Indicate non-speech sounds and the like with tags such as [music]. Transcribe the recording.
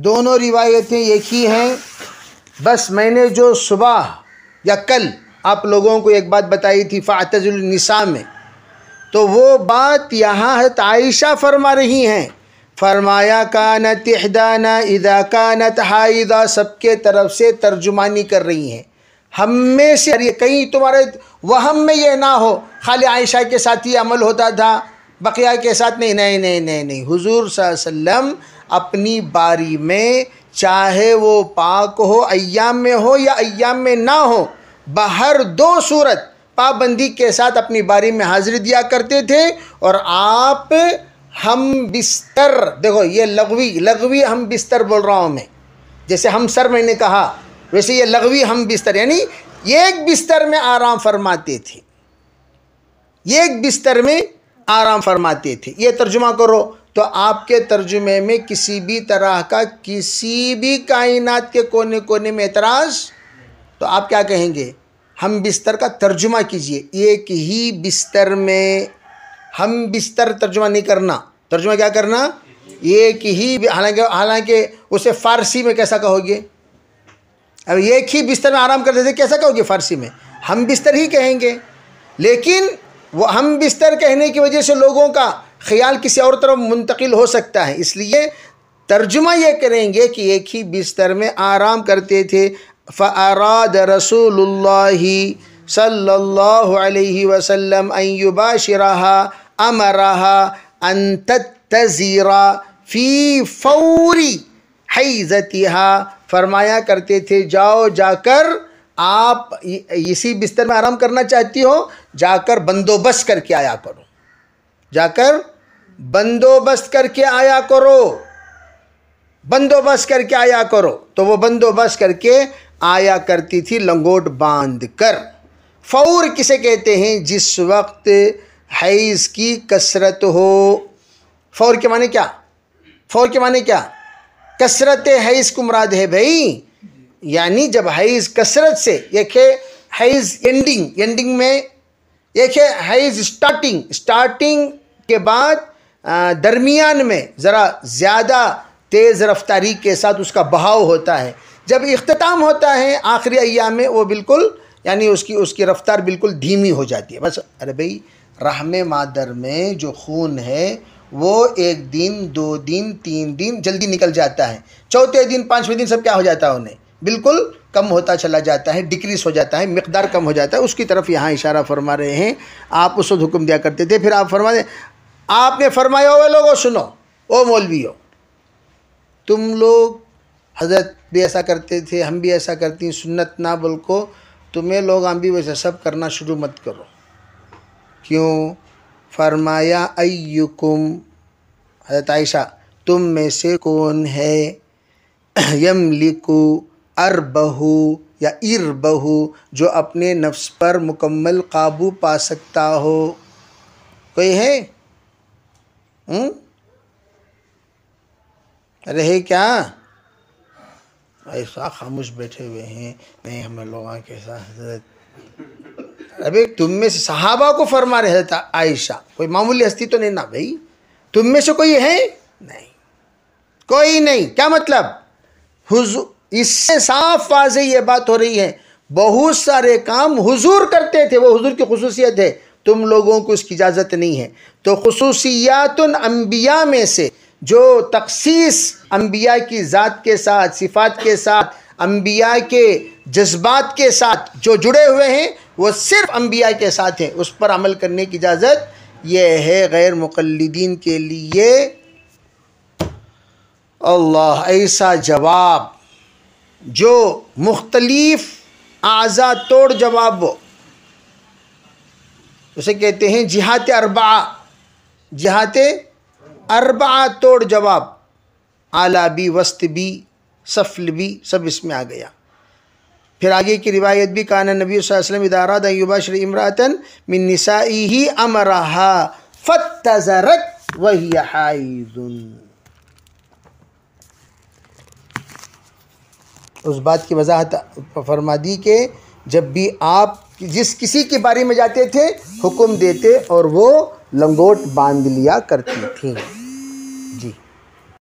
दोनों रिवायतें एक ही हैं बस मैंने जो सुबह या कल आप लोगों को एक बात बताई थी फ़ातजुलनिसा में तो वो बात यहाँ हजरत आयशा फरमा रही हैं फरमाया कान तहदाना इदा कान तहाइदा सबके तरफ से तर्जुमानी कर रही हैं हम में से कहीं तुम्हारे वहम में ये ना हो खाली आयशा के साथ ही अमल होता था बकिया के साथ नहीं नहीं नहीं नहीं नहीं हुजूर सल्लम अपनी बारी में चाहे वो पाक हो अयाम में हो या अयाम में ना हो बाहर दो सूरत पाबंदी के साथ अपनी बारी में हाजिरी दिया करते थे और आप हम बिस्तर देखो ये लगवी लगवी हम बिस्तर बोल रहा हूँ मैं जैसे हम सर मैंने कहा वैसे ये लगवी हम बिस्तर यानी एक बिस्तर में आराम फरमाते थे एक बिस्तर में आराम फरमाती थी ये तर्जुमा करो तो आपके तर्जुमे में किसी भी तरह का किसी भी कायनात के कोने कोने में एतराज़ तो आप क्या कहेंगे हम बिस्तर का तर्जुमा कीजिए एक ही बिस्तर में हम बिस्तर तर्जुमा नहीं करना तर्जुमा क्या करना एक ही हालांकि हालांकि उसे फ़ारसी में कैसा कहोगे अब एक ही बिस्तर में आराम करते थे कैसा कहोगे फ़ारसी में हम बिस्तर ही कहेंगे लेकिन वो हम बिस्तर कहने की वजह से लोगों का ख्याल किसी और तरफ मुंतकिल हो सकता है इसलिए तर्जुमा ये करेंगे कि एक ही बिस्तर में आराम करते थे फ़राद रसूल सल्लल्लाहु अलैहि वसल्लम अमरा अंत तज़ीरा फ़ी फौरी जतिहा फरमाया करते थे जाओ जाकर आप इसी बिस्तर में आराम करना चाहती हो जाकर बंदोबस्त करके आया करो जाकर बंदोबस्त करके आया करो बंदोबस्त करके आया करो तो वो बंदोबस्त करके आया करती थी लंगोट बांध कर फ़ौर किसे कहते हैं जिस वक्त हैज़ की कसरत हो फ़ौर के माने क्या फ़ौर के माने क्या कसरत हैज़ को मुराद है भाई यानी जब हैज़ कसरत से ये के हैज़ एंडिंग एंडिंग में देखिए है स्टार्टिंग स्टार्टिंग के बाद दरमियान में ज़रा ज़्यादा तेज़ रफ्तारी के साथ उसका बहाव होता है जब अख्ताम होता है आखिरी अयाम में वो बिल्कुल यानी उसकी उसकी रफ्तार बिल्कुल धीमी हो जाती है बस अरे भाई रहम मादर में जो खून है वो एक दिन दो दिन तीन दिन जल्दी निकल जाता है चौथे दिन पाँचवें दिन सब क्या हो जाता है उन्हें बिल्कुल कम होता चला जाता है डिक्रीज हो जाता है मकदार कम हो जाता है उसकी तरफ यहाँ इशारा फरमा रहे हैं आप उस वक्त हुक्म दिया करते थे फिर आप फरमा दें आपने फरमाया हुए लोगों सुनो ओ मौलवी हो तुम लोग हजरत भी ऐसा करते थे हम भी ऐसा करते हैं सुन्नत ना बोल को तुम्हें लोग हम भी वैसे सब करना शुरू मत करो क्यों फरमाया अयुकुम हजरत आयशा तुम में से कौन है [clears throat] यमलिकू अरबहू या इरबहू जो अपने नफ्स पर मुकम्मल काबू पा सकता हो कोई है हुँ? हम्म? अरे क्या ऐसा खामोश बैठे हुए हैं नहीं हम लोग के साथ अबे तुम में से सहाबा को फरमा रहे था आयशा कोई मामूली हस्ती तो नहीं ना भाई तुम में से कोई है नहीं कोई नहीं क्या मतलब हुजूर इससे साफ वाज ये बात हो रही है बहुत सारे काम हुजूर करते थे वो हुजूर की खसूसियत है तुम लोगों को इसकी इजाज़त नहीं है तो खसूसियात अम्बिया में से जो तखसीस अम्बिया की ज़ात के साथ सिफात के साथ अम्बिया के जज्बात के साथ जो जुड़े हुए हैं वो सिर्फ अम्बिया के साथ हैं उस पर अमल करने की इजाज़त यह है गैर मुकलदीन के लिए अल्लाह ऐसा जवाब जो मुख्तलिफ़ आज़ा तोड़ जवाब उसे कहते हैं जिहात अरबा जिहात अरबा तोड़ जवाब आला भी वस्त भी सफल भी सब इसमें आ गया फिर आगे की रिवायत भी काना नबी वसम इदारा दयुबा श्री इमरातन मिन निसाई ही अमरहा फ़तरत वही उस बात की वजाहत फरमा दी कि जब भी आप जिस किसी के बारे में जाते थे हुक्म देते और वो लंगोट बांध लिया करती थी जी